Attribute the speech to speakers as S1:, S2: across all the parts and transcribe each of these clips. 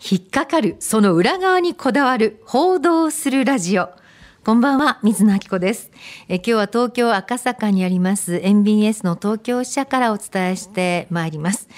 S1: 引っかかる、その裏側にこだわる、報道するラジオ。こんばんは、水野明子です。え今日は東京赤坂にあります MBS の東京支社からお伝えしてまいります。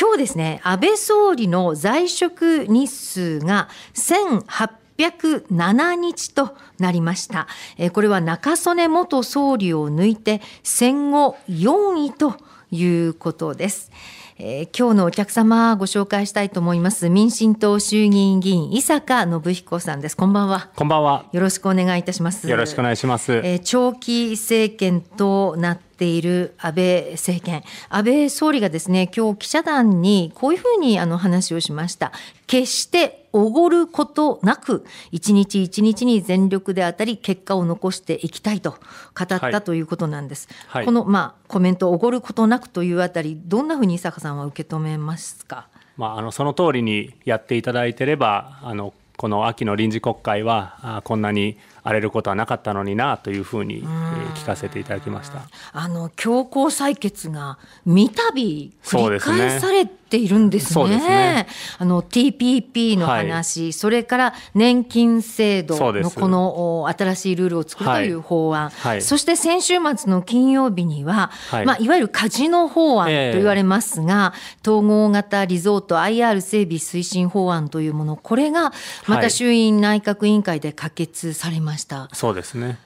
S1: 今日ですね、安倍総理の在職日数が807日となりました。えこれは中曽根元総理を抜いて戦後4位ということです。えー、今日のお客様ご紹介したいと思います民進党衆議院議員伊坂信彦さんですこんばんはこんばんはよろしくお願いいたしますよろしくお願
S2: いします、え
S1: ー、長期政権となっている安倍政権安倍総理がですね今日記者団にこういうふうにあの話をしました決しておごることなく、一日一日に全力であたり、結果を残していきたいと語ったということなんです。はいはい、この、まあ、コメント、おごることなくというあたり、どんなふうに伊坂さんは受け止めますか。
S2: まあ、あのその通りにやっていただいてればあのこの秋の臨時国会はあこんなに荒れることはなかったのになというふうに、え聞かせていただきました
S1: あの強行採決が三度繰り返されて、っているんですね。そうですねあの TPP の話、はい、それから年金制度のこの新しいルールを作るという法案、はいはい、そして先週末の金曜日には、いまあ、いわゆるカジノ法案と言われますが、えー、統合型リゾート IR 整備推進法案というもの、これがまた衆院内閣委員会で可決されました。
S2: そうですね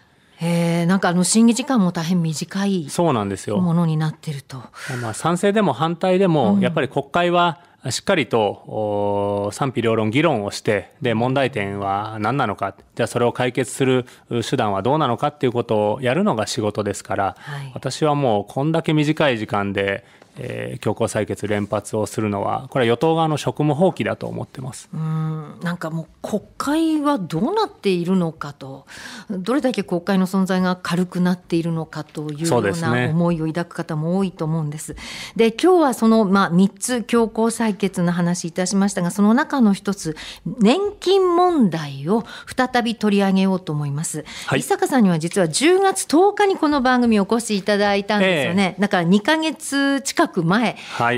S1: えー、なんかあの審議時間も大変短いそ
S2: うなんですよも
S1: のになってると。
S2: まあ、賛成でも反対でも、やっぱり国会はしっかりと賛否両論議論をしてで問題点は何なのかじゃあそれを解決する手段はどうなのかっていうことをやるのが仕事ですから、はい、私はもうこんだけ短い時間でえー、強行採決連発をするのはこれは与党側の職務放棄だと思ってます
S1: うんなんかもう国会はどうなっているのかとどれだけ国会の存在が軽くなっているのかというような思いを抱く方も多いと思うんです。で、ね、今日はその、まあ、3つ強行採決の話いたしましたがその中の1つ年金問題を再び取り上げようと思います。はい、伊坂さんには実は10月10日にこの番組お越しいただいたんですよね。えー、だから2ヶ月近くく前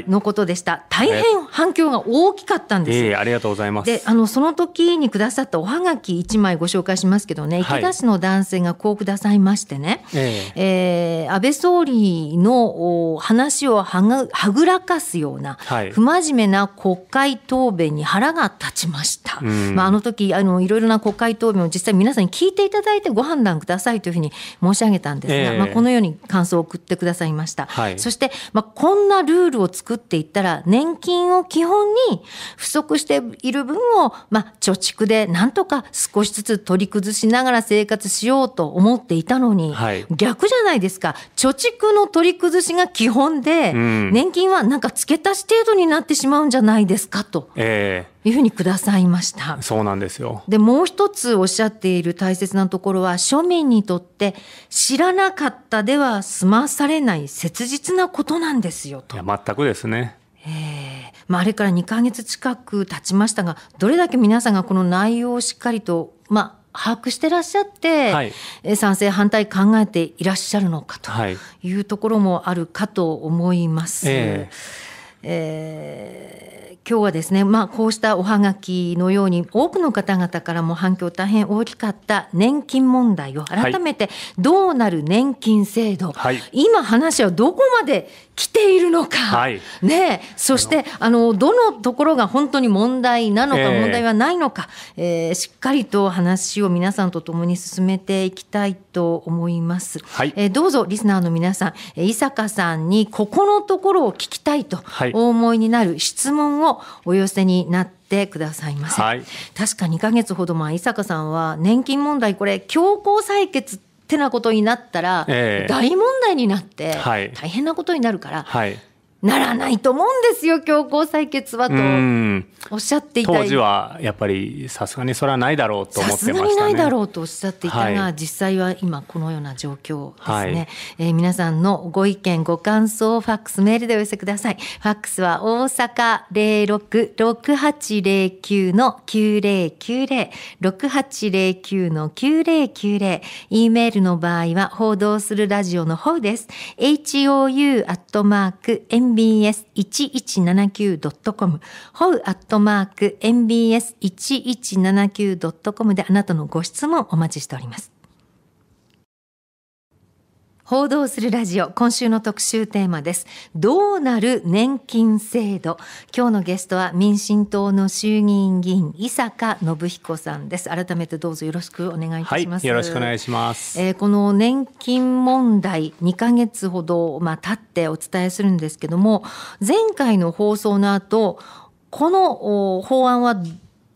S1: のことでした、はい、大変反響が大きかったんです、
S2: えー、ありがとうございますで
S1: あのその時にくださったおはがき1枚ご紹介しますけどね、池田市の男性がこうくださいましてね、はい、えー、安倍総理の話をははぐらかすような、不真面目な国会答弁に腹が立ちました、まあ、あの時あのいろいろな国会答弁を実際皆さんに聞いていただいてご判断くださいというふうに申し上げたんですが、えー、まあ、このように感想を送ってくださいました、はい、そして、まあ、こんんなルールを作っていったら、年金を基本に不足している分を、まあ、貯蓄でなんとか少しずつ取り崩しながら生活しようと思っていたのに、はい、逆じゃないですか。貯蓄の取り崩しが基本で、うん、年金はなんか付け足し程度になってしまうんじゃないですかと。えーいうふうにくださいました。
S2: そうなんですよ。
S1: で、もう一つおっしゃっている大切なところは、庶民にとって知らなかったでは済まされない切実なことなんですよ
S2: と。いや、全くですね。
S1: ええまあ、あれから2ヶ月近く経ちましたが、どれだけ皆さんがこの内容をしっかりと、まあ、把握してらっしゃって、はい、賛成反対考えていらっしゃるのかというところもあるかと思います。はい、え
S3: ー
S1: えー今日はですね、まあ、こうしたおはがきのように多くの方々からも反響大変大きかった年金問題を改めて、どうなる年金制度、はい、今話はどこまで来ているのか、はい、ね、そしてあのどのところが本当に問題なのか、問題はないのか、えー、しっかりと話を皆さんと共に進めていきたいと思います、はい、えどうぞリスナーの皆さん伊坂さんにここのところを聞きたいとお思いになる質問をお寄せになってくださいませ、はい、確か2ヶ月ほど前伊坂さんは年金問題これ強行採決ってなことになったら、大問題になって大変なことになるから、はいならないと思うんですよ強行採決はとおっしゃっていた当時は
S2: やっぱりさすがにそれはないだろうと思ってましたさすがにないだ
S1: ろうとおっしゃっていたが、はい、実際は今このような状況ですね、はい、えー、皆さんのご意見ご感想ファックスメールでお寄せくださいファックスは大阪零六六八零九の九零九零六八零九の9090 e メールの場合は報道するラジオの方です hou アットマーク m mbs1179.com、マーク m b s 1 1 7 9 c o m であなたのご質問お待ちしております。報道するラジオ今週の特集テーマですどうなる年金制度今日のゲストは民進党の衆議院議員伊坂信彦さんです改めてどうぞよろしくお願いいたします、はい、よろしくお願い
S2: します、
S1: えー、この年金問題2ヶ月ほどまあ経ってお伝えするんですけども前回の放送の後この法案は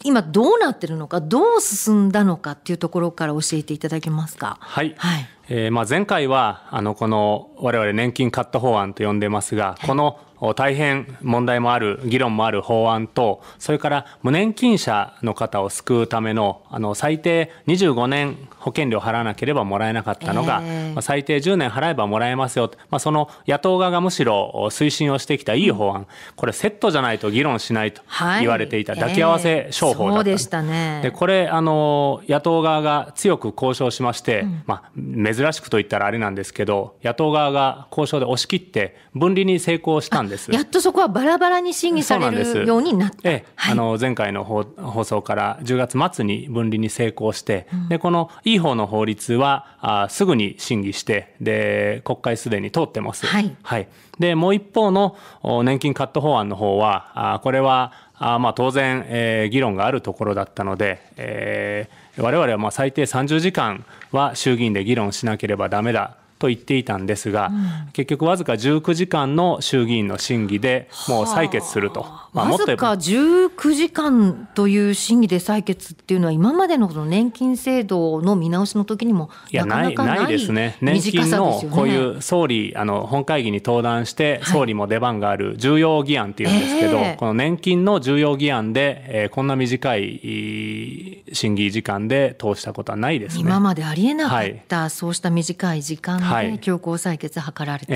S1: 今どうなってるのかどう進んだのかっていうところから教えていただけますかは
S2: い、はいえー、まあ前回はあのこの我々年金カット法案と呼んでますが、はい、この大変問題もある議論もある法案とそれから無年金者の方を救うためのあの最低25年保険料払わなければもらえなかったのが、えー、最低10年払えばもらえますよ、まあ、その野党側がむしろ推進をしてきたいい法案、これセットじゃないと議論しないと言われていた、抱き合わせ商法だった、えー、
S1: でしたね
S2: でこれあの野党側が強く交渉しまして、うん、まあ、珍しくと言ったらあれなんですけど野党側が交渉で押し切って分離に成功したんですんですやっと
S1: そこはバラバラに審議されるようになった、え
S2: えはい、あの前回の放送から10月末に分離に成功して、うん、でこのいい方の法律はあすぐに審議してで国会すでに通ってます。はい、はい、でもう一方の年金カット法案の方はあこれはあまあ当然、えー、議論があるところだったので、えー、我々はまあ最低30時間は衆議院で議論しなければダメだと言っていたんですが、うん、結局わずか19時間の衆議院の審議でもう採決すると、はあ、まあ、わずか
S1: 19時間という審議で採決っていうのは今までのこの年金制度の見直しの時にもなかなかないないですね年金のこうい
S2: う総理、あの本会議に登壇して総理も出番がある重要議案っていうんですけど、はいえー、この年金の重要議案で、えー、こんな短い審議時間で通したことはないですね今
S1: までありえなかった、はい、そうした短い時間はい、強行採決図られた、と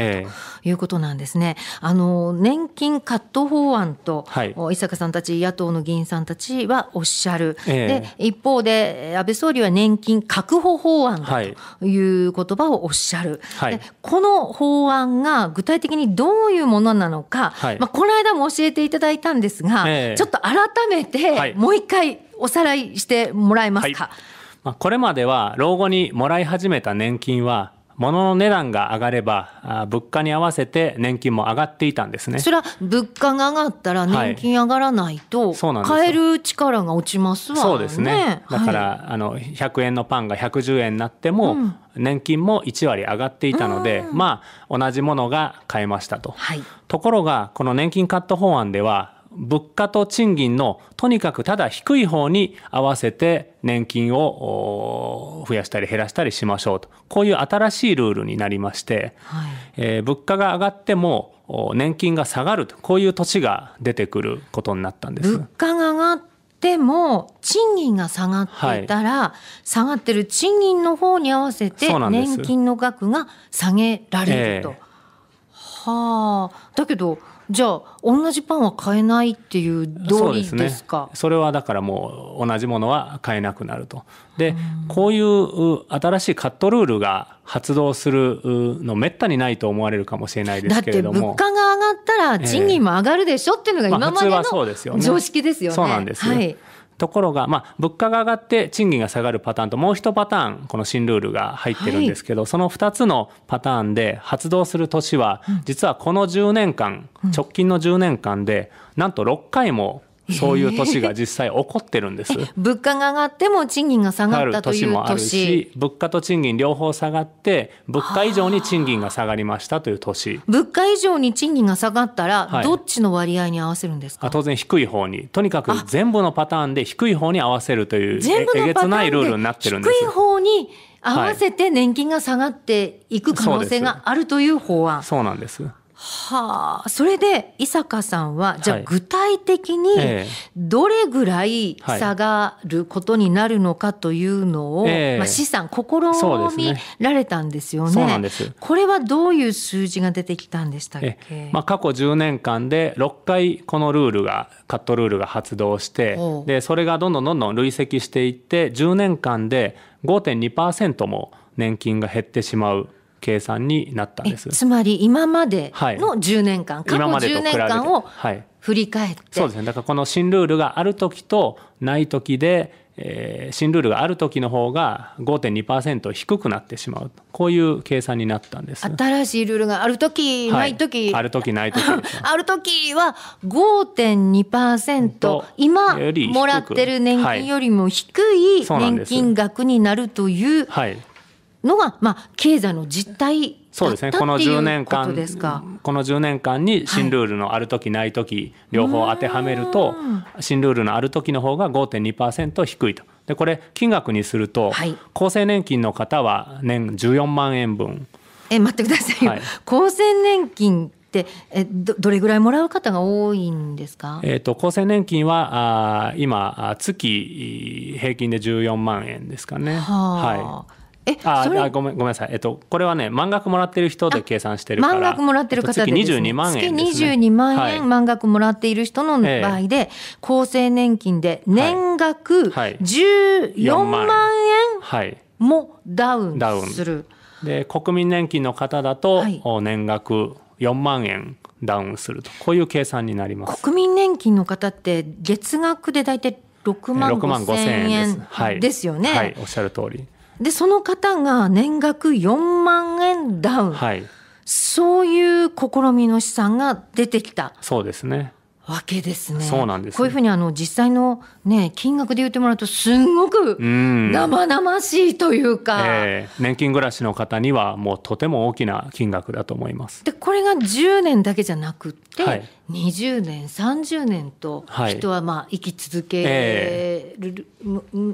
S1: いうことなんですね。あの年金カット法案と、はい、伊坂さんたち野党の議員さんたちはおっしゃる、えー、で一方で安倍総理は年金確保法案だという言葉をおっしゃる、はい、この法案が具体的にどういうものなのか、はい、まあ、この間も教えていただいたんですが、えー、ちょっと改めてもう一回おさらいしてもらえますか。
S2: まあ、これまでは老後にもらい始めた年金は物の値段が上がれば物価に合わせて年金も上がっていたんですねそれは
S1: 物価が上がったら年金上がらない
S2: と、はい、買え
S1: る力が落ちますわ、ね、そうですねだから、はい、
S2: あの100円のパンが110円になっても、年金も1割上がっていたので、うん、まあ同じものが買えましたと、はい、ところがこの年金カット法案では物価と賃金のとにかくただ低い方に合わせて年金を増やしたり減らしたりしましょうとこういう新しいルールになりまして、はい、えー、物価が上がっても年金が下がるとこういう年が出てくることになったんです。
S1: 物価が上がっても賃金が下がっていたら、はい、下がってる賃金の方に合わせて年金の額が下げられると。えー、はあだけどじゃあ同じパンは買えないっていう道理ですか、
S2: ね、それはだからもう同じものは買えなくなるとで、うこういう新しいカットルールが発動するのめったにないと思われるかもしれないですけれどもだって物
S1: 価が上がったら賃金も上がるでしょっていうのが今までの常識ですよね。そうなんです、はい
S2: ところが、まあ、物価が上がって賃金が下がるパターンともう一パターンこの新ルールが入ってるんですけど、はい、その2つのパターンで発動する年は、実はこの10年間、直近の10年間でなんと6回もそういう年が実際起こってるんです。
S1: 物価が上がっても賃金が下がったという年もあるし、
S2: 物価と賃金両方下がって、物価以上に賃金が下がりましたという年。
S1: 物価以上に賃金が下がったら、どっちの割合に合わせるんです
S2: か。当然低い方に、とにかく全部のパターンで低い方に合わせるというえげつないルールになってるんです。低い
S1: 方に合わせて年金が下がっていく可能性があるという法案。はい、そうなんです。はあ、それで伊坂さんは、じゃあ具体的にどれぐらい下がることになるのかというのを、はいまあ、資産、試みられたんですよね。そう、なんですこれはどういう数字が出てきたんでしたっけ、
S2: まあ、過去10年間で6回このルールが、カットルールが発動して、でそれがどんどんどんどん累積していって、10年間で5.2%も年金が減ってしまう。計算になったんです。つ
S1: まり今までの10年間、はい、過去10年間を振り返って、はい、そうです
S2: ねだからこの新ルールがある時とない時で、えー、新ルールがある時の方が5.2%低くなってしまうこういう計算になったんです
S1: 新しいルールがある時、ない時、はい、ある時ない時 ある時は5.2%今もらってる年金よりも低い年金額になるという、はいのが、まあ、経済の実態そうですねこの10年間こ
S2: の1年間に新ルールのある時ない時、は両方当てはめると新ルールのある時の方が5.2%低いとでこれ金額にすると、はい、厚生年金の方は年14万円分
S1: え待ってください、はい、厚生年金ってえどどれぐらいもらう方が多いんですか、え
S2: ーと、厚生年金はあ今月平均で14万円ですかね。は、はい
S1: えああ
S2: ごめんごめんなさい、えっと、これはね満額もらってる人で計算してるから満額も
S1: らってる方で、ね、月22万円です、ね、月万円満額もらっている人の場合で、はい、厚生年金で年額14万円もダウンする。
S2: で国民年金の方だと、はい、年額4万円ダウンするとこういう計算になります
S1: 国民年金の方って月額で大体6万5千円ですよね、はい、はい、おっしゃる通りでその方が年額4万円ダウン、はい、そういう試みの資産が出てきた
S2: そうですね
S1: わけですね。そうなんです、ね、こういうふうにあの実際のね金額で言ってもらうとすんごく
S2: 生
S1: 々しいというか、うん、
S2: えー、年金暮らしの方にはもうとても大きな金額だと思います。で
S1: これが10年だけじゃなくて、はい、20年30年と人はまあ生き続ける、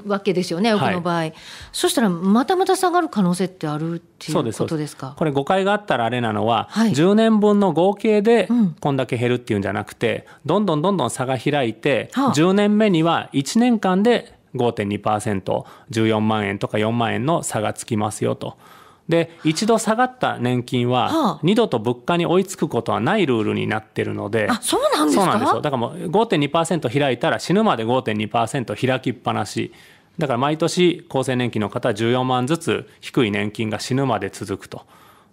S1: わけですよね、僕の場合、はい、そしたらまたまた下がる可能性ってあるっていうことですか
S2: これ誤解があったらあれなのは、はい、10年分の合計でこんだけ減るっていうんじゃなくて、どんどんどんどん差が開いて、はあ、10年目には1年間で 5.2%14 万円とか4万円の差がつきますよと。で一度下がった年金は二度と物価に追いつくことはないルールになってるので、あ、そうなんですかよだからもう5.2%開いたら死ぬまで5.2%開きっぱなしだから毎年厚生年金の方は14万ずつ低い年金が死ぬまで続くと。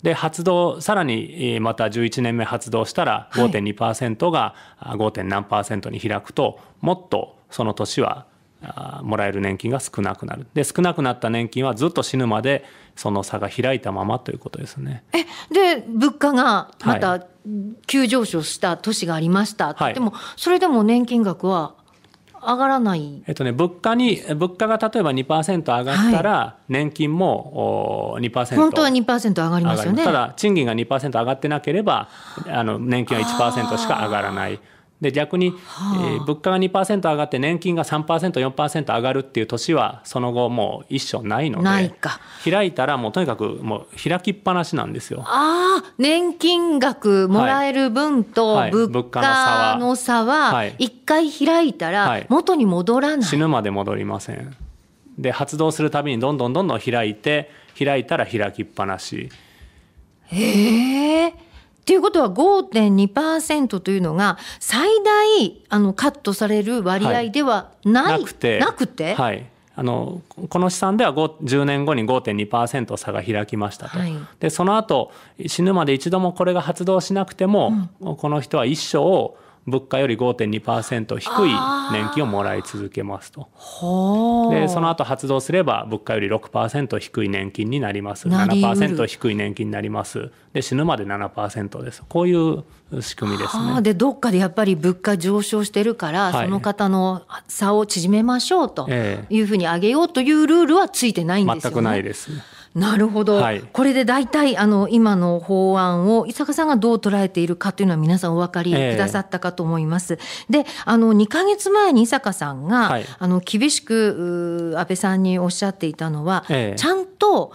S2: で発動さらにまた11年目発動したら5.2%が 5. 何に開くともっとその年はもらえる年金が少なくなるで少なくなった年金はずっと死ぬまでその差が開いたままということですね。
S1: えで物価がまた急上昇した年がありました、はい、でもそれでも年金額は上がらない、
S2: えっとね、物価に物価が例えば2%上がったら、年金も、はい、2%本当は
S1: 2%上がりますよねただ
S2: 賃金が2%上がってなければあの年金は1%しか上がらないで逆に、えー、物価が2%上がって年金が 3%4% 上がるっていう年はその後もう一生ないので開いたらもうとにかくもう開きっぱなしなんですよ。
S1: ああ年金額もらえる分と物価の差は一回開いたら元に
S2: 戻らない、はい死ぬまで戻りません。で発動するたびにどんどんどんどん開いて開いたら開きっぱなし。
S1: ええーっていうことは5.2%というのが最大あのカットされる割合ではない、はい、なくてなくて、は
S2: い、あのこの試算では10年後に5.2%差が開きましたと、はい、でその後死ぬまで一度もこれが発動しなくても、うん、この人は一生を物価より5.2%低い年金をもらい続けますとでその後発動すれば物価より6%低い年金になります7%低い年金になりますで死ぬまで7%ですこういう仕組みですね。で
S1: どっかでやっぱり物価上昇してるから、はい、その方の差を縮めましょうというふうに上げようというルールはついてないんですよね。全くないですなるほど、はい、これで大体あの今の法案を伊坂さんがどう捉えているかというのは皆さんお分かりくださったかと思います。えー、であの2か月前に伊坂さんが、はい、あの厳しく安倍さんにおっしゃっていたのは、えー、ちゃんと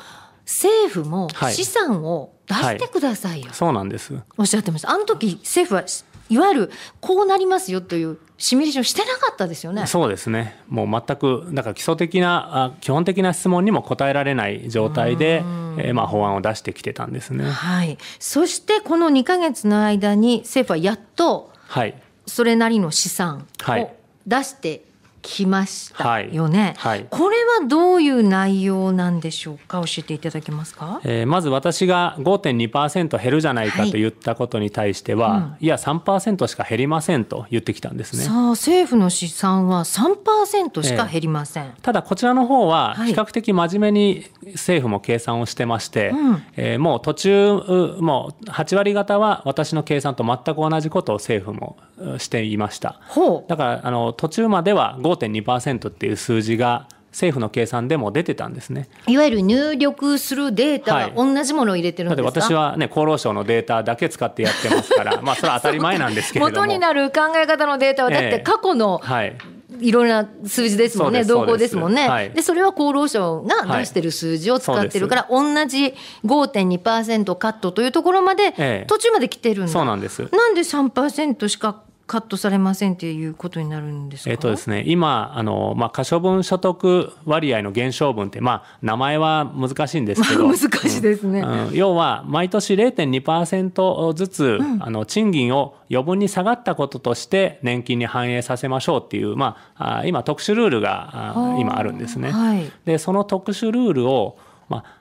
S1: 政府も資産を、出してくださいよ、はい、そうなんですおっしゃってましたあの時政府はいわゆるこうなりますよというシミュレーションしてなかったですよね。そ
S2: うですね。もう全くだから基礎的な基本的な質問にも答えられない状態で、えー、まあ法案を出してきてたんですね。
S1: はい。そしてこの2か月の間に政府はやっと、はい、それなりの試算を出して来ましたよね、はい、はい、これはどういう内容なんでしょうか教えていただけますか、
S2: えー、まず私が5.2%減るじゃないかと言ったことに対しては、はいうん、いや3%しか減りませんと言ってきたんですねさあ
S1: 政府の試算は3%しか減りません、えー、ただこちらの方は比較的真面目に
S2: 政府も計算をしてまして、はいうん、えー、もう途中もう8割方は私の計算と全く同じことを政府もしていましただからあの途中までは5 5.2%っていう数字が政府の計算でも出てたんですね
S1: いわゆる入力するデータは同じものを入れてるんですか、はい、私は、
S2: ね、厚労省のデータだけ使ってやってますからまあそれは当たり前なんですけれども元に
S1: なる考え方のデータはだって過去の、えー、はいいろんな数字ですもんね、動向ですもんね。はい、で、それは厚労省が出してる数字を使ってるから、はい、同じ5.2%カットというところまで、途中まで来てるんだ、そうなんです。なんで3%しかカットされませんっていうことになるんで
S2: すえっとですね、今、あの、まあ、可処分所得割合の減少分って、まあ、名前は難しいんですけ
S1: ど。難しいですね。うん
S2: うん、要は、毎年0.2%ずつ、うん、あの、賃金を余分に下がったこととして、年金に反映させましょうっていう、まあ、今、特殊ルールが、あ今あるんですね。はい、で、その特殊ルールを、まあ、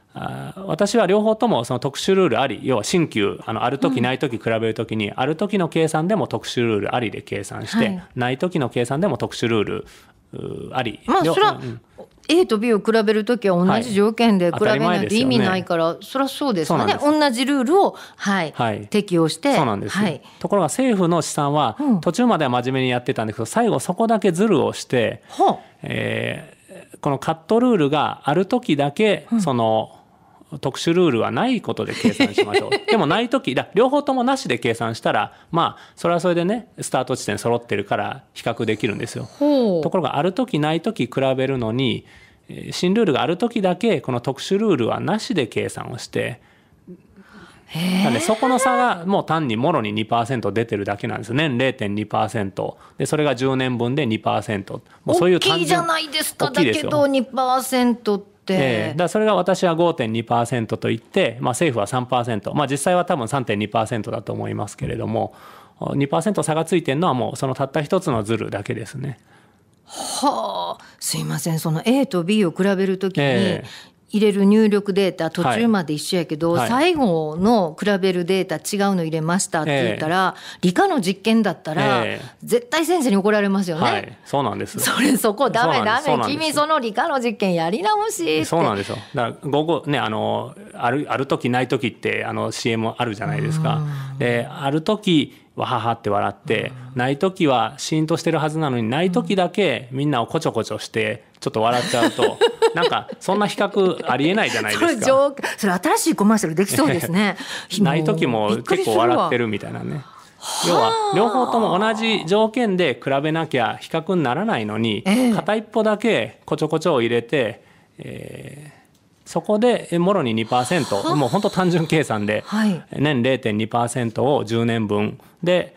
S2: 私は両方ともその特殊ルールあり要は新旧あのある時ない時比べる時に、ある時の計算でも特殊ルールありで計算して、はい、ない時の計算でも特殊ルール
S1: あり。まあ、それは、A と B を比べる時は同じ条件で比べないと意味ないから、はいね、そりゃそうですよね同じルールを、はい、はい、適用してそうなんです、はい、
S2: ところが政府の試算は、途中までは真面目にやってたんですけど最後そこだけズルをして、うん、えー、このカットルールがある時だけ、その特殊ルールはないことで計算しましょう。でもない時だ両方ともなしで計算したらまあそれはそれでねスタート地点揃ってるから比較できるんですよ。ところがある時ない時比べるのに新ルールがある時だけこの特殊ルールはなしで計算をして。なんでそこの差がもう単にもろに2%出てるだけなんです年0.2%でそれが10年分で2%もうそういう単純大きいじゃない
S1: ですかだけど2%って。、え
S2: ー、だそれが私は5.2%と言って、まあ、政府は3%、まあ、実際は多分3.2%だと思いますけれども2%差がついてるのはもうそのたった一つのズルだけですね。
S1: はあ、すいませんその A と B を比べるときに、え入れる入力データ途中まで一緒やけど、はい、最後の比べるデータ違うの入れましたって言ったら、えー、理科の実験だったら、えー、絶対先生に怒られますよね。はい、
S2: そうなんです。それそこダメダメ君
S1: その理科の実験やり直しそうなんで
S2: すよ。だから午後ねあのあるある時ない時ってあの CM あるじゃないですか。である時わははって笑って、ない時はシーンとしてるはずなのにない時だけみんなをこちょこちょしてちょっと笑っちゃうと なんかそんな比較ありえないじゃないですか
S1: それ新しいコマーシャルできそうですね ない時も結構笑ってるみた
S2: いなね要は両方とも同じ条件で比べなきゃ比較にならないのに、片一方だけこちょこちょを入れて、えー、そこでもろに2%もう本当単純計算ではい、年0.2%を10年分で、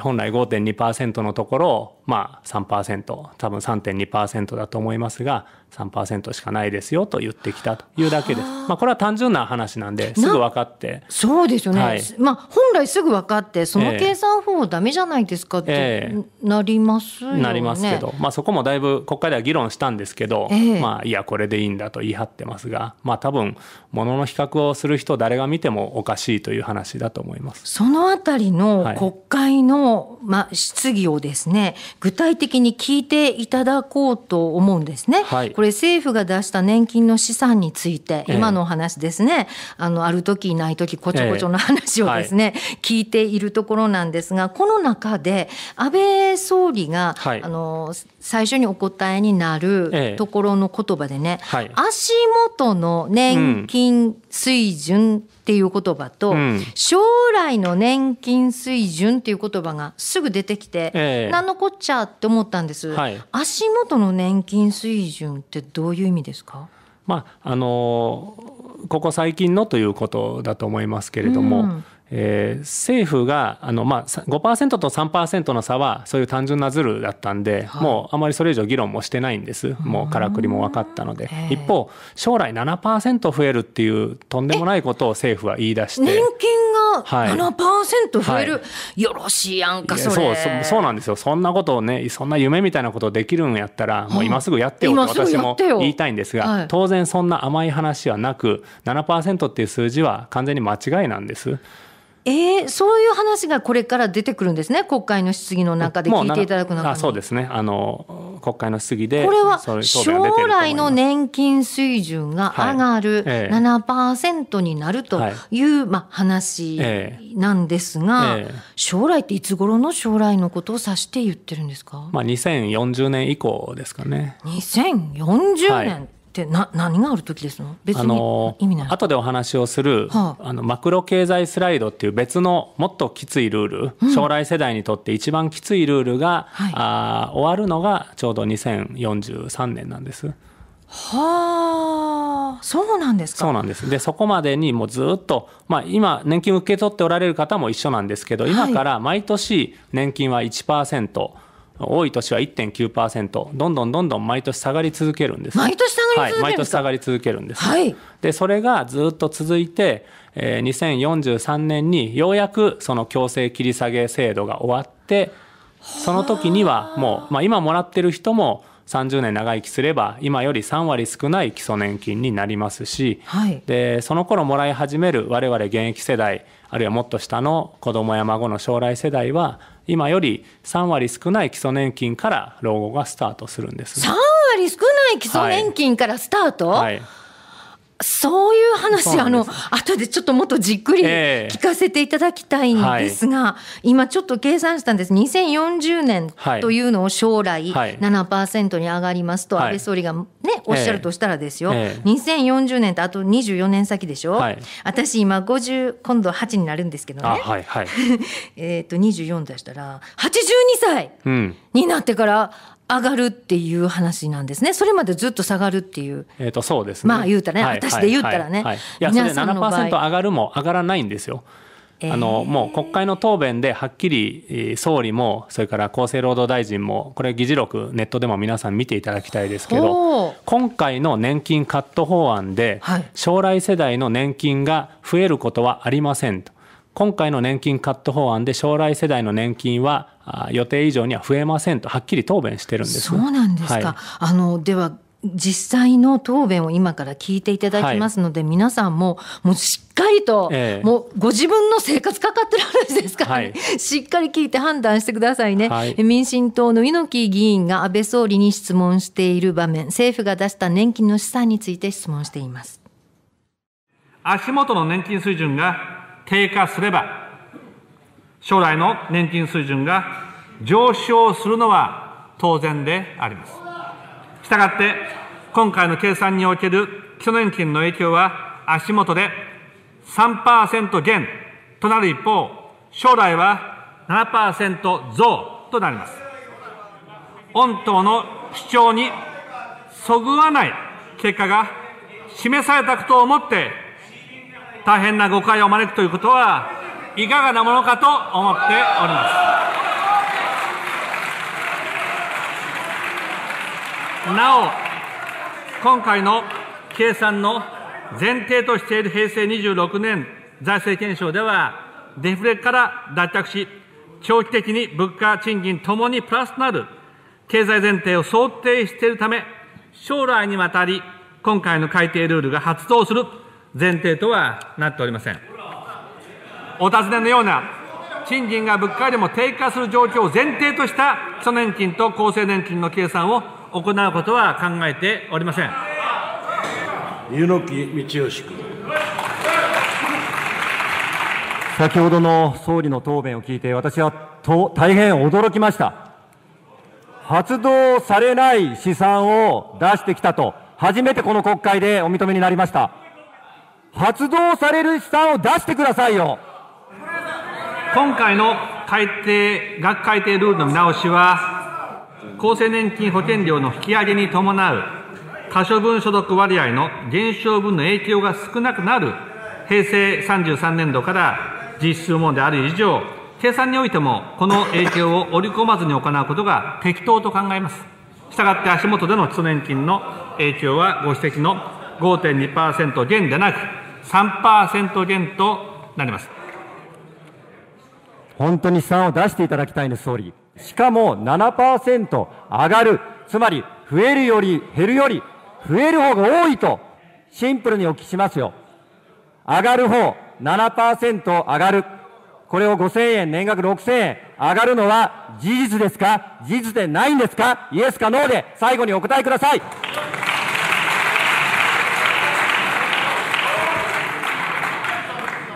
S2: 本来5.2%のところを、まあ3%、多分3.2%だと思いますが、3%しかないですよと言ってきたというだけです。まあ、これは単純な話なんですぐ分かって。
S1: そうですよね、はい、まあ、本来すぐ分かってその計算方法ダメじゃないですかってなりますよね。えー、なりますけど、
S2: まあ、そこもだいぶ国会では議論したんですけど、えー、まあ、いやこれでいいんだと言い張ってますが、まあ、多分ものの比較をする人誰が見てもおかしいという話だと思います。
S1: そのあたりの国会の、まあ、質疑をですね具体的に聞いていただこうと思うんですね。はいこれ政府が出した年金の資産について、今のお話ですね、あの、ある時、ない時、こちょこちょの話をですね、聞いているところなんですが、この中で、安倍総理が、あの、最初にお答えになるところの言葉でね、足元の年金水準、っていう言葉と、うん、将来の年金水準っていう言葉がすぐ出てきて、えー、何のこっちゃって思ったんです、はい、足元の年金水準ってどういう意味ですか
S2: まああのー、ここ最近のということだと思いますけれども、うん、えー、政府があの、まあ、5%と3%の差はそういう単純なズルだったんで、はい、もうあまりそれ以上議論もしてないんですもうからくりも分かったので、えー、一方将来7%増えるっていうとんでもないことを政府は言い出して年
S1: 金が7%増える、はいよろしいやんかそれそうそうな
S2: んですよそんなことをねそんな夢みたいなことできるんやったらもう今すぐやってよと私も言いたいんですが、当然そんな甘い話はなく7%っていう数字は完全に間違いなんです。
S1: えー、そういう話がこれから出てくるんですね、国会の質疑の中で聞いていただく中あ
S2: そうですねあの、国会の質疑で、これは将来
S1: の年金水準が上がる、はいえー、7%になるという、はい、まあ、話なんですが、えー、将来っていつ頃の将来のことを指して言ってるんですか、
S2: まあ、2040年以降ですかね。
S1: 2040年、はいってな何がある時ですの別に意味
S2: ない後でお話をする、はあ、あのマクロ経済スライドっていう別のもっときついルール、うん、将来世代にとって一番きついルールが、はい、あ終わるのがちょうど2043年なんです。
S1: はあ、そうなんですか。そうな
S2: んです。で、そこまでにもうずっと、まあ今、年金受け取っておられる方も一緒なんですけど、今から毎年年金は1%、はい多い年は1.9%どんどんどんどん毎年下がり続けるんです毎年下がり続けるんです、はい、毎年下がり続けるんです、はい、でそれがずっと続いて、えー、2043年にようやくその強制切り下げ制度が終わってその時にはもう、まあ、今もらってる人も30年長生きすれば今より3割少ない基礎年金になりますし、はい、でその頃もらい始める我々現役世代あるいはもっと下の子どもや孫の将来世代は今より3割少ない基礎年金から老後がスタートするんで
S1: す、ね、3割少ない基礎年金からスタート、はいはいそういう話、あの、後でちょっともっとじっくり聞かせていただきたいんですが、えーはい、今ちょっと計算したんです。2040年というのを将来7%に上がりますと、安倍総理がね、おっしゃるとしたらですよ、えー、2040年とあと24年先でしょ、はい、私今50、今度8になるんですけどね。はいはい、えっと、24でしたら、82歳になってから、うん上がるっていう話なんですね。それまでずっと下がるっていう。
S2: えっ、ー、と、そうですね。まあ言うたらね、はい、私で言ったらね。はいはいはい、いや、それで7%上がるも上がらないんですよ。あのもう国会の答弁ではっきり総理もそれから厚生労働大臣もこれ議事録ネットでも皆さん見ていただきたいですけど今回の年金カット法案で将来世代の年金が増えることはありませんと今回の年金カット法案で将来世代の年金は予定以上には増えませんとはっきり答弁してるんです。そうなんですか、は
S1: い、あのでは実際の答弁を今から聞いていただきますので、はい、皆さんももうしっかりと、えー、もうご自分の生活かかってる話ですから、ねはい、しっかり聞いて判断してくださいね、はい、民進党の猪木議員が安倍総理に質問している場面政府が出した年金の資産について質問しています
S4: 足元の年金水準が低下すれば将来の年金水準が上昇するのは当然であります。したがって、今回の計算における基礎年金の影響は足元で3%減となる一方、将来は7%増となります。御党の主張にそぐわない結果が示されたことをもって、大変な誤解を招くということはいかがなものかと思っておりますなお今回の計算の前提としている平成26年財政検証ではデフレから脱却し長期的に物価賃金ともにプラスとなる経済前提を想定しているため将来にわたり今回の改定ルールが発動する前提とはなっておりません。お尋ねのような、賃金が物価よりも低下する状況を前提とした基礎年金と厚生年金の計算を行うことは考えておりません。
S3: 柚木道義君。先ほどの総理の答弁を聞いて、
S4: 私はと大変驚きました。発動されない試算を出してきたと、初めてこの国会でお認めになりました。発動される試算を出してくださいよ。今回の改定学改定ルールの見直しは、厚生年金保険料の引き上げに伴う、可処分所得割合の減少分の影響が少なくなる平成33年度から実施するものである以上、計算においても、この影響を織り込まずに行うことが適当と考えます。したがって足元での基礎年金の影響は、ご指摘の5.2%減でなく、3%減となります。本当に試算を出していただきたいんです、総理。しかも7%上がる。つまり、増えるより減るより、増える方が多いと、シンプルにお聞きしますよ。上がる方、7%上がる。これを5000円、年額6000円上がるのは事実ですか事実でないんですかイエスかノーで最後にお答えください。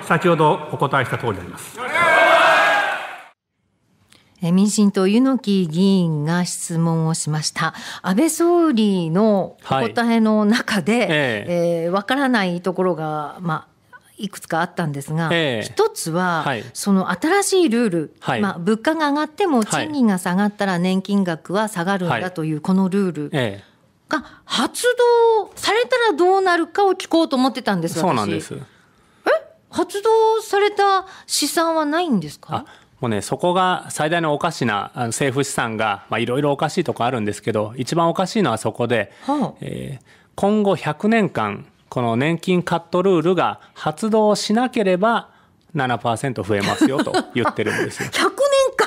S4: 先ほどお答えした通りであります。
S1: 民進党柚木議員が質問をしました安倍総理のお答えの中で、はい、ええー、分からないところが、まあ、いくつかあったんですが、えー、一つは、はい、その新しいルール、はい、まあ、物価が上がっても賃金が下がったら年金額は下がるんだというこのルール。が発動されたらどうなるかを聞こうと思ってたんですそうなんですえ発動された試算はないんですか
S2: もうね、そこが最大のおかしな政府資産が、まあ、いろいろおかしいとこあるんですけど、一番おかしいのはそこで、はあ、えー、今後100年間、この年金カットルールが発動しなければ7%増えますよと言ってるん
S1: ですよ。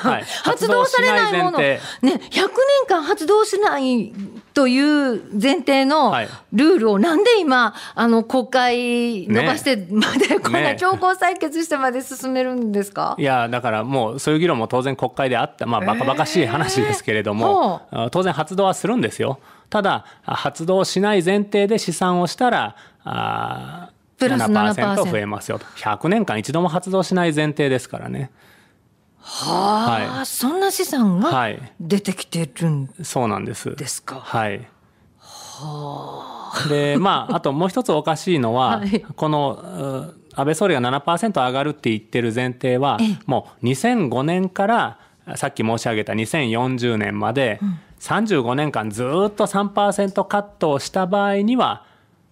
S1: 発動されないもの、ね、100年間発動しないという前提のルールをなんで今あの国会伸ばしてまで、こんな強行採決してまで進めるんですか、
S2: いやだからもうそういう議論も当然国会であったまあバカバカしい話ですけれども、えー、当然発動はするんですよただ発動しない前提で試算をしたらあ
S3: プラス7%増え
S2: ますよと100年間一度も発動しない前提ですからね。はあ、はい、そんな資産が出てきてるんですか、はい、そうなんですですかはいはあでまあ あともう一つおかしいのは、はい、この安倍総理が7%上がるって言ってる前提はもう2005年からさっき申し上げた2040年まで35年間ずっと3%カットをした場合には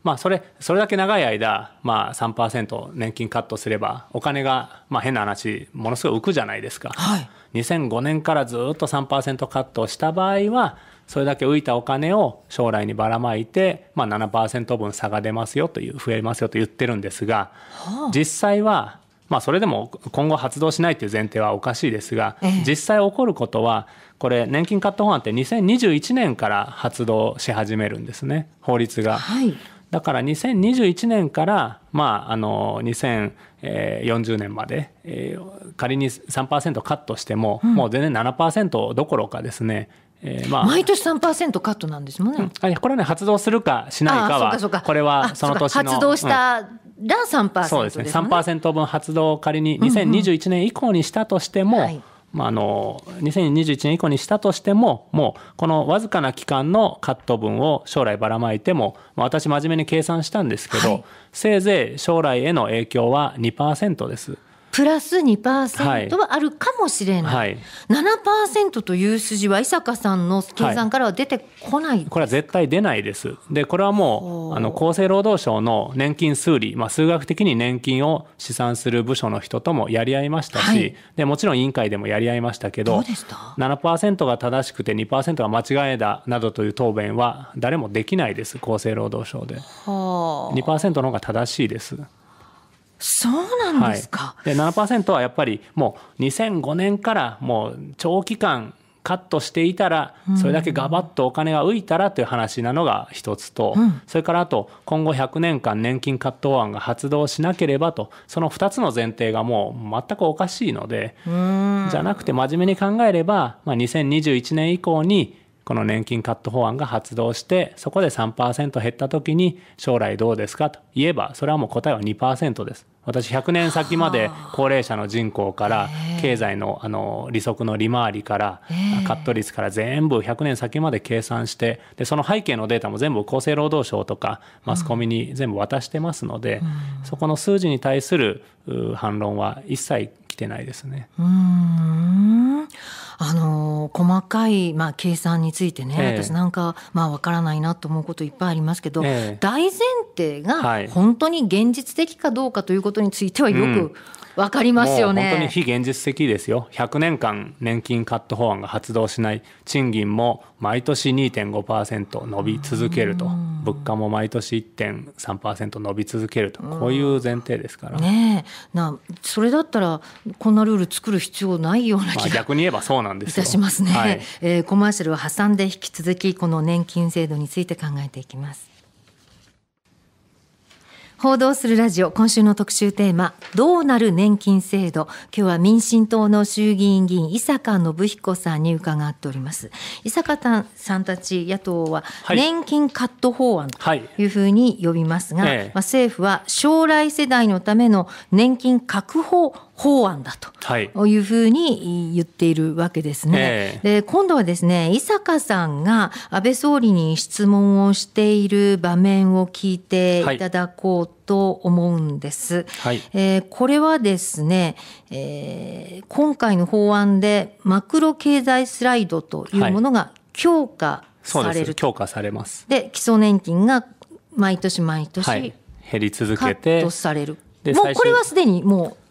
S2: まあ、それ、それだけ長い間、まあ3、年金カットすれば、お金が、まあ、変な話、ものすごい浮くじゃないですか。はい、2005年からずっと3%カットした場合は、それだけ浮いたお金を将来にばらまいて、まあ7%分差が出ますよという、増えますよと言ってるんですが、はあ、実際は、まあそれでも今後発動しないという前提はおかしいですが、ええ、実際起こることは、これ年金カット法案って2021年から発動し始めるんですね、法律が。はいだから2021年から、まあ、あの2040年まで、えー、仮に3%カットしても、うん、もう全然7%どころかですねえーまあ、毎
S1: 年3%カットなんですもんね、うん、これはね発動するかしないかはこれはその年の発動したら3%です、ねうん、そうですね3%
S2: 分発動を仮に2021年以降にしたとしても、うんはいまあ、あの2021年以降にしたとしてももうこのわずかな期間のカット分を将来ばらまいても、まあ、私真面目に計算したんですけど、はい、せいぜい将来への影響は2%です。
S1: プラス2%はあるかもしれない、はい、7%という数字は伊坂さんの計算からは出てこない、はい、
S2: これは絶対出ないです。でこれはもうあの厚生労働省の年金数理、まあ、数学的に年金を試算する部署の人ともやり合いましたし、はい、でもちろん委員会でもやり合いましたけどどうでた7%が正しくて2%が間違いだなどという答弁は誰もできないです厚生労働省で。は
S1: ー
S2: 2%の方が正しいです。
S1: そうなんですか、
S2: はい、で7%はやっぱりもう2005年からもう長期間カットしていたらそれだけガバッとお金が浮いたらという話なのが一つと、うん、それからあと今後100年間年金カット案が発動しなければとその2つの前提がもう全くおかしいのでじゃなくて真面目に考えれば、まあ、2021年以降にこの年金カット法案が発動して、そこで3%減った時に将来どうですかと言えば、それはもう答えは2%です。私100年先まで高齢者の人口から経済のあの利息の利回りからカット率から全部100年先まで計算してでその背景のデータも全部厚生労働省とかマスコミに全部渡してますのでそこの数字に対する反論は一切てないですね。う
S1: んあの細かい、まあ、計算についてね、えー、私なんか、まあ、分からないなと思うこといっぱいありますけど、えー、大前提が本当に現実的かどうかということについてはよくわかりますよね。本当に非
S2: 現実的ですよ。100年間年金カット法案が発動しない、賃金も毎年2.5%伸び続けると、物価も毎年1.3%伸び続けると、こういう前提ですから。
S1: ねなそれだったらこんなルール作る必要ないような気が、
S2: 逆に言えばそうなんですいたしますね。はい、
S1: えー、コマーシャルを挟んで引き続きこの年金制度について考えていきます。報道するラジオ今週の特集テーマどうなる年金制度今日は民進党の衆議院議員伊坂信彦さんに伺っております伊坂さんたち野党は年金カット法案というふうに呼びますが、はいはいええ、まあ、政府は将来世代のための年金確保法案だというふうに言っているわけですね。はい、で今度はですね伊坂さんが安倍総理に質問をしている場面を聞いていただこうと、思うんです。はい、えー、これはですね、えー、今回の法案でマクロ経済スライドというものが強化される、はい、
S2: 強化されます。
S1: で、基礎年金が毎年毎年、はい、
S2: 減り続けてカットされる。もうこれはす
S1: でにもう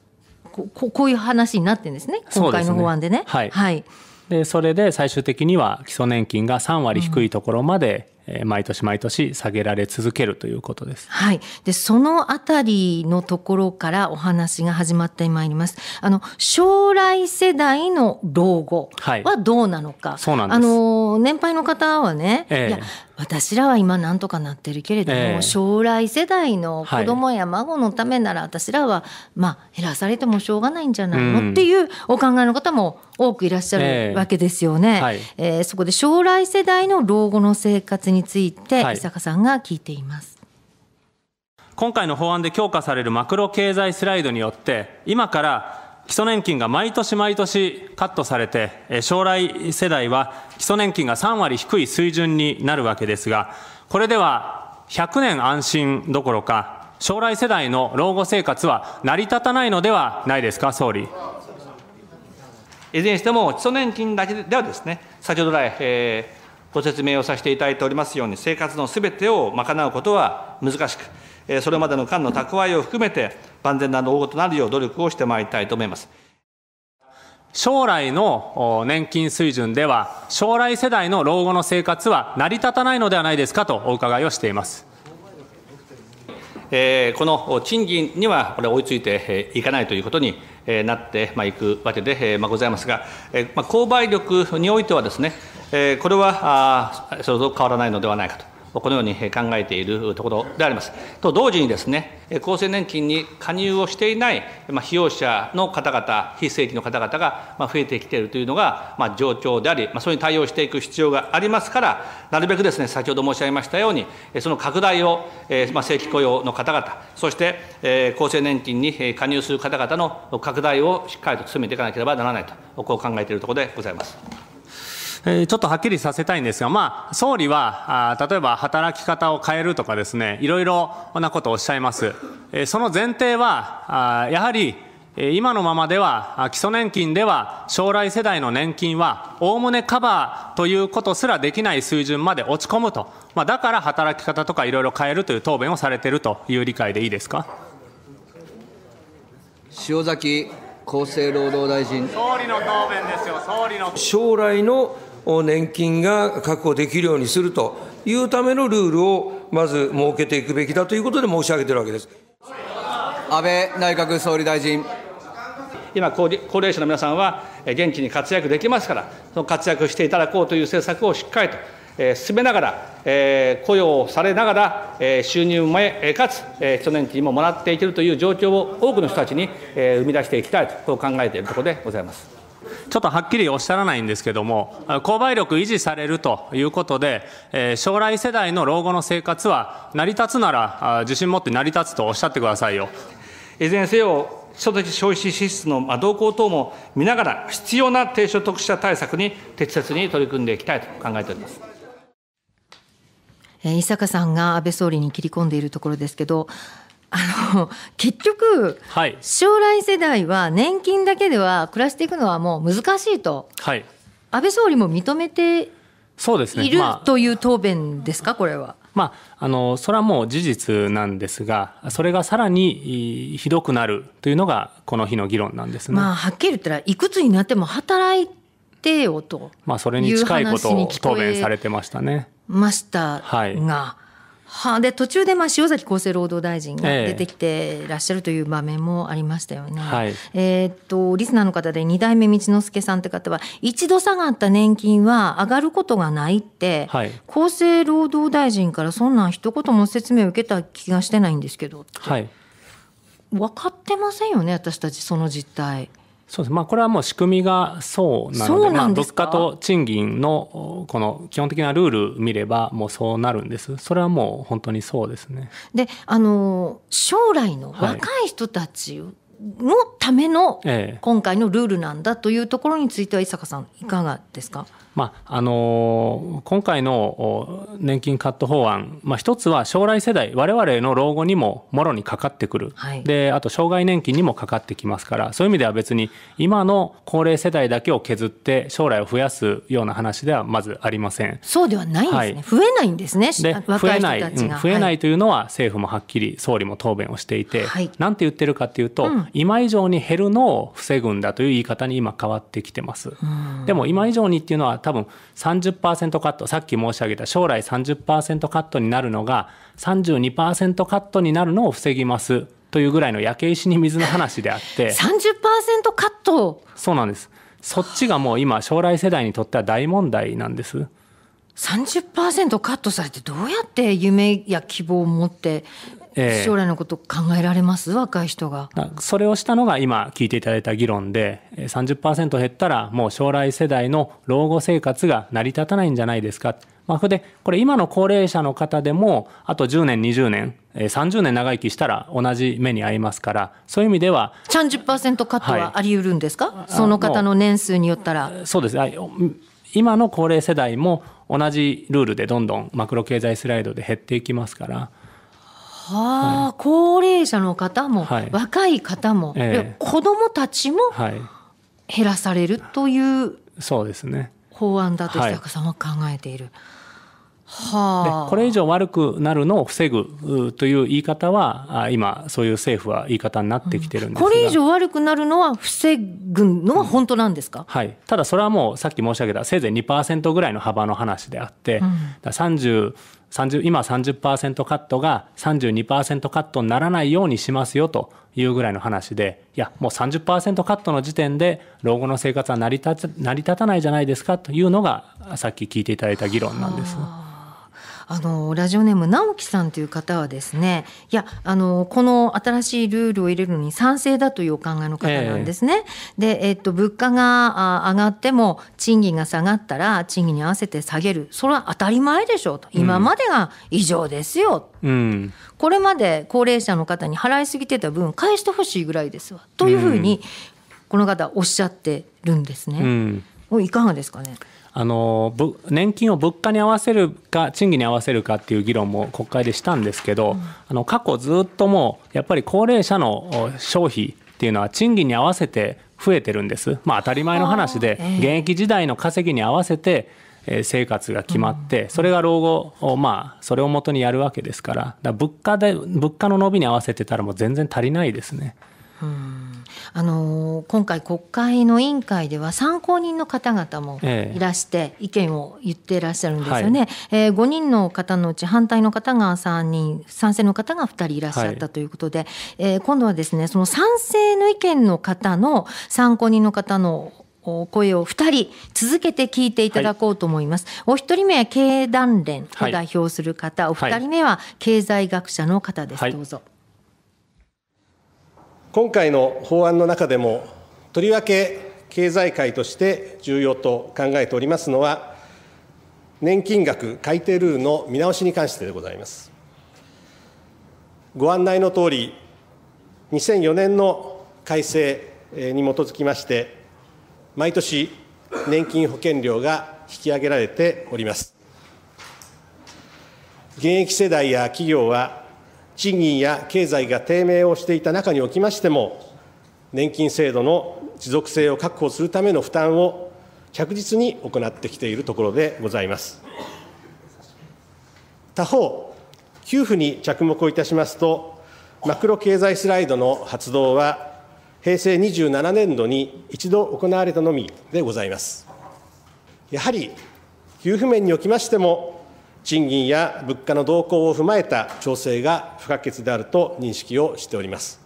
S1: ここういう話になってるんですね、今回の法案でね。でね
S2: はい、はいでそれで最終的には基礎年金が3割低いところまで、え毎年毎年下げられ続けるということです。
S1: はい。で、そのあたりのところからお話が始まってまいります。あの、将来世代の老後はどうなのか。はい、そうなんです。あの、年配の方はね、ええ、いや、私らは今なんとかなってるけれども、えー、将来世代の子供や孫のためなら、私らはまあ減らされてもしょうがないんじゃないの、っていうお考えの方も多くいらっしゃるわけですよね。えーはい、えー、そこで将来世代の老後の生活について、伊坂さんが聞いています。はい
S2: 今回の法案で強化されるマクロ経済スライドによって今から基礎年金が毎年毎年カットされて、将来世代は基礎年金が3割低い水準になるわけですが、これでは100年安心どころか、将来世代の老後生活は成り立たないのではないですか、総理。
S4: いずれにしても、基礎年金だけではですね、先ほど来、えー、ご説明をさせていただいておりますように、生活のすべてを賄うことは難しく、それまでの間の蓄えを含めて、万全な老後となるよう努力をしてまいりたいと思います。将来
S2: の年金水準では、将来世代の老後の生活は成り立たないのではないですかとお伺いをしています。えこの賃
S4: 金にはこれ追いついていかないということになっていくわけでございますが、購買力においてはですね、これはそれと変わらないのではないかと。このように考えているところであります。と同時にですね、厚生年金に加入をしていない、ま被用者の方々、非正規の方々が増えてきているというのが、ま状況であり、まそれに対応していく必要がありますから、なるべくですね、先ほど申し上げましたように、その拡大を、ま正規雇用の方々、そして、厚生年金に加入する方々の拡大をしっかりと進めていかなければならないと、こう
S2: 考えているところでございます。えー、ちょっとはっきりさせたいんですが、まあ、総理はあ、例えば働き方を変えるとかですね、いろいろなことをおっしゃいます。えー、その前提は、あやはり、今のままでは、基礎年金では将来世代の年金は、おおむねカバーということすらできない水準まで落ち込むと。まあ、だから働き方とかいろいろ変えるという答弁をされているという理解でいいですか。
S4: 塩崎厚生労働大臣。
S2: 総理の答弁ですよ、総理
S4: の。将来の年金が確保できるようにするというためのルールをまず設けていくべきだということで申し上げているわけです安倍内閣総理大臣。今高齢者の皆さんは現地に活躍できますから、その活躍していただこうという政策をしっかりと、え進めながら、え雇用されながら、え収入もえかつ、え基礎年金ももらっていけると
S2: いう状況を多くの人たちに、え生み出していきたいと、こう考えているところでございます。ちょっとはっきりおっしゃらないんですけども、購買力維持されるということで、え将来世代の老後の生活は成り立つなら、自信持って成り立つとおっしゃってくださいよ。いずれにせよ、基礎的消費支出の動向等も見ながら、必要
S4: な低所得者対策に適切に取り組んでいきたいと考えております。
S1: 伊坂さんが安倍総理に切り込んでいるところですけど、あの結局、はい、将来世代は年金だけでは暮らしていくのはもう難しいと、はい、安倍総理も認めているという答弁ですか、これは。
S2: まあ、あのそれはもう事実なんですがそれがさらにひどくなるというのがこの日の議論なんですね。ま
S1: あ、はっきり言ったらいくつになっても働いてよと
S2: まあ、それに近いことを答弁されてましたね。
S1: ましたが、はいはで途中でまあ塩崎厚生労働大臣が出てきていらっしゃるという場面もありましたよね。えー、っとリスナーの方で2代目道之助さんって方は一度下がった年金は上がることがないって、はい、厚生労働大臣からそんなん一言も説明を受けた気がしてないんですけどって、はい、分かってませんよね私たちその実態。そうですまあ、これはもう仕組みが
S2: そうなのでまあ、物価と賃金のこの基本的なルール見ればもうそうなるんですそれはもう本当にそうですね。
S1: であの将来の若い人たちのための今回のルールなんだというところについては伊坂さんいかがですか、ええ
S2: まああの今回の年金カット法案、まあ、一つは将来世代われわれの老後にももろにかかってくる、はい、であと障害年金にもかかってきますからそういう意味では別に今の高齢世代だけを削って将来を増やすような話ではまずありません。そ
S1: うではないんですね、はい、増えないんですねで増えない、うん、増えな
S2: いというのは政府もはっきり総理も答弁をしていて、はい、なんて言ってるかというと、うん、今以上に減るのを防ぐんだという言い方に今変わってきてます。うん、でも今以上にっていうのは多分30%カットさっき申し上げた将来30%カットになるのが32%カットになるのを防ぎますというぐらいの焼け石に水の話であって30% カットそうなんですそっちがもう今将来世代にとっては大問題なんです
S1: 30%カットされてどうやって夢や希望を持って将来のこと考えられます若い人が
S2: それをしたのが今聞いていただいた議論で30%減ったらもう将来世代の老後生活が成り立たないんじゃないですかまあ、で、これ今の高齢者の方でも、あと10年、20年、30年長生きしたら同じ目に遭いますから、そういう意味では。
S1: 30%カットはあり得るんですか、はい、その方の年数によったら。
S2: そうです。今の高齢世代も同じルールでどんどんマクロ経済スライドで減っていきますから、
S1: はあ、高齢者の方も、若い方も、えー、子どもたちも減らされるという
S2: そうですね
S1: 法案だと久坂さんは考えている。はあ、これ
S2: 以上悪くなるのを防ぐという言い方は今そういう政府は言い方になってきてるんですが、うん、こ
S1: れ以上悪くなるのは防ぐのは本当なんですか、うん、
S2: はい、ただそれはもうさっき申し上げたせいぜい2%ぐらいの幅の話であって、うん、30今30%カットが32%カットにならないようにしますよというぐらいの話でいやもう30%カットの時点で老後の生活は成り立成り立たないじゃないですかというのがさっき聞いていただいた議論なんです。
S1: あのラジオネーム直樹さんという方はですねいやあのこの新しいルールを入れるのに賛成だというお考えの方なんですね。えー、で、えっと、物価が上がっても賃金が下がったら賃金に合わせて下げるそれは当たり前でしょうと今までが異常ですよ、うん、これまで高齢者の方に払いすぎてた分返してほしいぐらいですわというふうにこの方おっしゃってるんですね。うん、いかがですかね
S2: あの年金を物価に合わせるか賃金に合わせるかっていう議論も国会でしたんですけど、うん、あの過去ずっともうやっぱり高齢者の消費っていうのは賃金に合わせて増えてるんです、まあ、当たり前の話で、現役時代の稼ぎに合わせて生活が決まって、それが老後をまあそれをもとにやるわけですから物価で物価の伸びに合わせてたらもう全然足りないですね。う
S1: んあの今回国会の委員会では参考人の方々もいらして意見を言っていらっしゃるんですよね、ええー、5人の方のうち反対の方が3人賛成の方が2人いらっしゃったということで、はい、えー、今度はですねその賛成の意見の方の参考人の方の声を2人続けて聞いていただこうと思います。はい、お一人目は経団連を代表する方、はい、お二人目は経済学者の方です。どうぞ。
S3: 今回の法案の中でも、とりわけ経済界として重要と考えておりますのは、年金額改定ルールの見直しに関してでございます。ご案内のとおり、2004年の改正に基づきまして、毎年、年金保険料が引き上げられております。現役世代や企業は賃金や経済が低迷をしていた中におきましても、年金制度の持続性を確保するための負担を着実に行ってきているところでございます。他方、給付に着目をいたしますと、マクロ経済スライドの発動は、平成27年度に一度行われたのみでございます。やはり、給付面におきましても、賃金や物価の動向を踏まえた調整が不可欠であると認識をしております。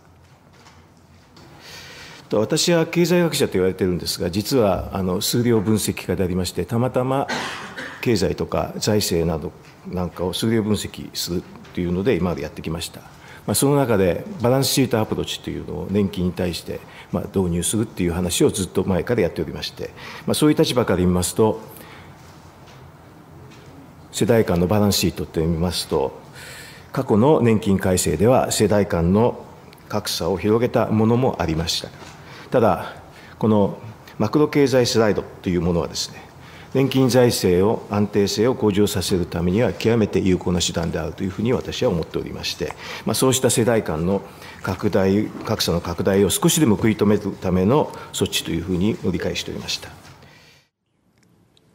S3: 私は経済学者と言われてるんですが、実はあの数量分析家でありまして、たまたま経済とか財政などなんかを数量分析するというので、今までやってきました。まあ、その中でバランスシートアプローチというのを年金に対してまあ導入するっていう話をずっと前からやっておりまして、まあ、そういう立場から見ますと、世代間のバランスシートって見ますと過去の年金改正では世代間の格差を広げたものもありましたただこのマクロ経済スライドというものはですね年金財政を安定性を向上させるためには極めて有効な手段であるというふうに私は思っておりまして、まあ、そうした世代間の拡大格差の拡大を少しでも食い止めるための措置というふうに理解しておりました。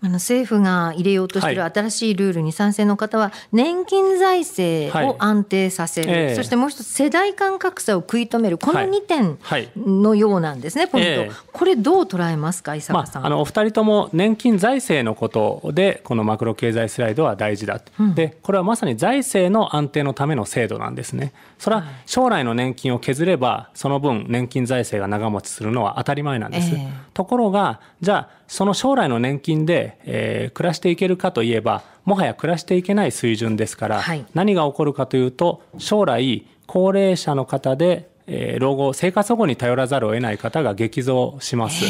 S1: あの政府が入れようとしている新しいルールに賛成の方は、年金財政を安定させる、はいえー、そしてもう一つ、世代間格差を食い止める、この2点のようなんですね、はい、ポイント、えー、これ、どう捉えますか、伊坂さん、まあ、あ
S2: のお二人とも年金財政のことで、このマクロ経済スライドは大事だ、うん、でこれはまさに財政の安定のための制度なんですね。それは将来の年金を削れば、その分、年金財政が長持ちするのは当たり前なんです。えー、ところがじゃその将来の年金で、えー、暮らしていけるかといえばもはや暮らしていけない水準ですから、はい、何が起こるかというと将来高齢者の方で、えー、老後生活保護に頼らざるを得ない方が激増します。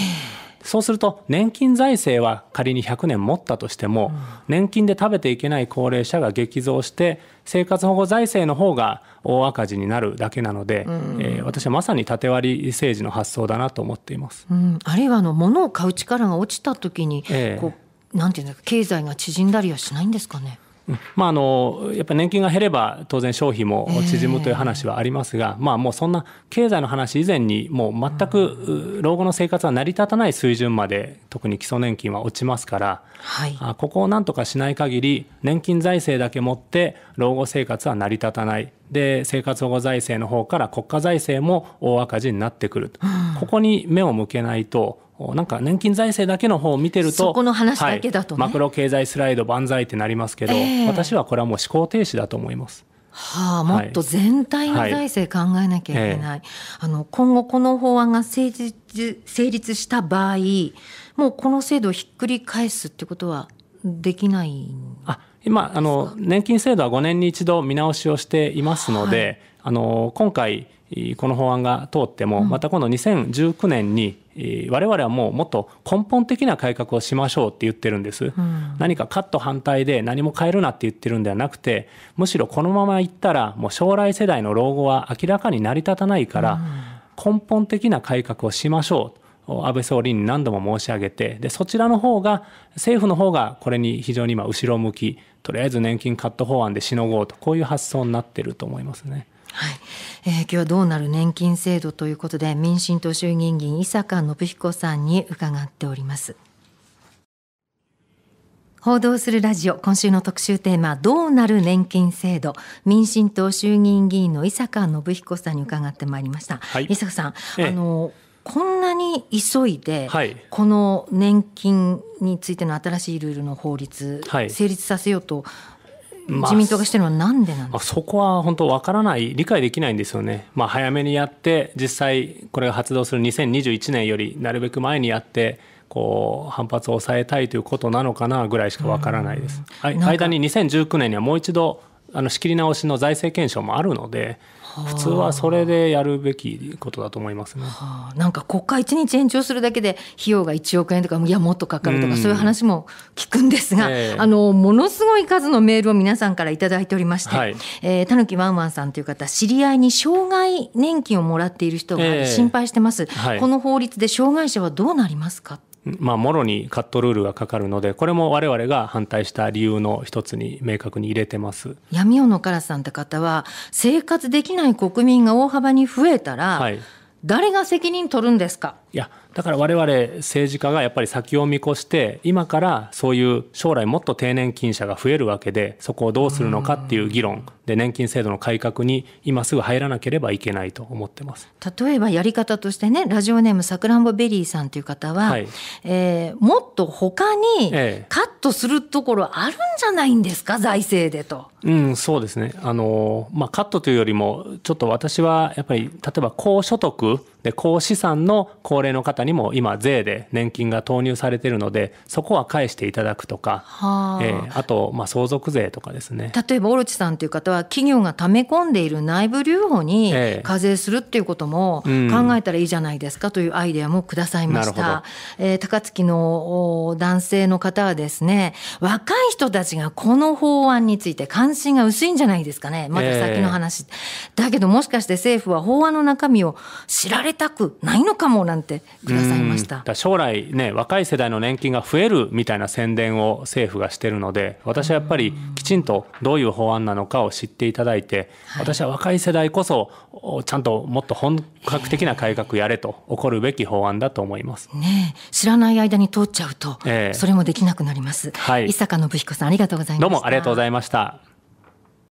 S2: そうすると年金財政は仮に100年持ったとしても、年金で食べていけない高齢者が激増して生活保護財政の方が大赤字になるだけなので、うん、えー、私はまさに縦割り政治の発想だなと思っています。
S1: うん、あるいはあの物を買う力が落ちた時に、えー、こうなんていうんですか経済が縮んだりはしないんですかね。
S2: まあ、あのやっぱり年金が減れば当然消費も縮むという話はありますが、えー、まあ、もうそんな経済の話以前にもう全く老後の生活は成り立たない水準まで特に基礎年金は落ちますから、はい、あここをなんとかしない限り年金財政だけ持って老後生活は成り立たないで生活保護財政の方から国家財政も大赤字になってくると、うん、ここに目を向けないとなんか年金財政だけの方を見てると、この話だけだと、ねはい、マクロ経済スライド万歳ってなりますけど、えー、私はこれはもう思考停止だと思います。
S1: はあ、もっと全体の財政考えなきゃいけない、はいえー、あの今後この法案が成立成立した場合もうこの制度をひっくり返すってことはできない
S2: あ今あの年金制度は5年に一度見直しをしていますので、はい、あの今回この法案が通っても、また今度2019年にえー、我々はもうもっと根本的な改革をしましょうって言ってるんです、うん、何かカット反対で何も変えるなって言ってるんではなくてむしろこのままいったらもう将来世代の老後は明らかに成り立たないから、根本的な改革をしましょう安倍総理に何度も申し上げてでそちらの方が政府の方がこれに非常に今後ろ向きとりあえず年金カット法案でしのごうとこういう発想になってると思いますね。は
S1: いえー、今日はどうなる年金制度ということで民進党衆議院議員伊坂信彦さんに伺っております報道するラジオ今週の特集テーマどうなる年金制度民進党衆議院議員の伊坂信彦さんに伺ってまいりました、はい、伊坂さん、ええ、あのこんなに急いで、はい、この年金についての新しいルールの法律、はい、成立させようと自民党がしてるのはなんでな
S2: んですか、まあ、そこは本当わからない、理解できないんですよね。まあ、早めにやって、実際これが発動する2021年よりなるべく前にやって、こう反発を抑えたいということなのかなぐらいしかわからないです。間に2019年にはもう一度あの仕切り直しの財政検証もあるので、普通はそれでやるべきことだと思いますね。
S1: なんか国会1日延長するだけで費用が1億円とかいやもっとかかるとか、そういう話も聞くんですが、えー、あのものすごい数のメールを皆さんから頂いておりまして、えたぬきわんわんさんという方知り合いに障害年金をもらっている人が心配してます、えーはい、この法律で障害者はどうなりますか
S2: まあ、もろにカットルールがかかるのでこれも我々が反対した理由の一つに明確に入れてま
S1: す闇尾カラスさんって方は生活できない国民が大幅に増えたら、はい、誰が責任取るんですか
S2: いやだから我々政治家がやっぱり先を見越して今からそういう将来もっと定年金者が増えるわけでそこをどうするのかっていう議論で年金制度の改革に今すぐ入らなければいけないと思ってます
S1: 例えばやり方としてねラジオネームさくらんぼベリーさんという方は、はい、えー、もっと他にカットするところあるんじゃないんですか、ええ、財政でと。
S2: うん、そうですねあの、まあ、カットというよりもちょっと私はやっぱり例えば高所得で、高資産の高齢の方にも今税で年金が投入されてるので、そこは返していただくと
S1: か、えー、
S2: あと、まあ、相続税とかですね。
S1: 例えば、オロチさんという方は企業が溜め込んでいる内部留保に課税するっていうことも考えたらいいじゃないですかというアイデアもくださいました。えー、高槻の男性の方はですね、若い人たちがこの法案について関心が薄いんじゃないですかね。まだ先の話。えー、だけどもしかして政府は法案の中身を知られたくないのかもなんてくださいました
S2: 将来ね若い世代の年金が増えるみたいな宣伝を政府がしてるので私はやっぱりきちんとどういう法案なのかを知っていただいて、私は若い世代こそちゃんともっと本格的な改革やれと起こるべき法案だと思います、
S1: ね、知らない間に通っちゃうと、それもできなくなります、はい、伊坂信彦さんありがとうございましたどうもあ
S2: りがとうございました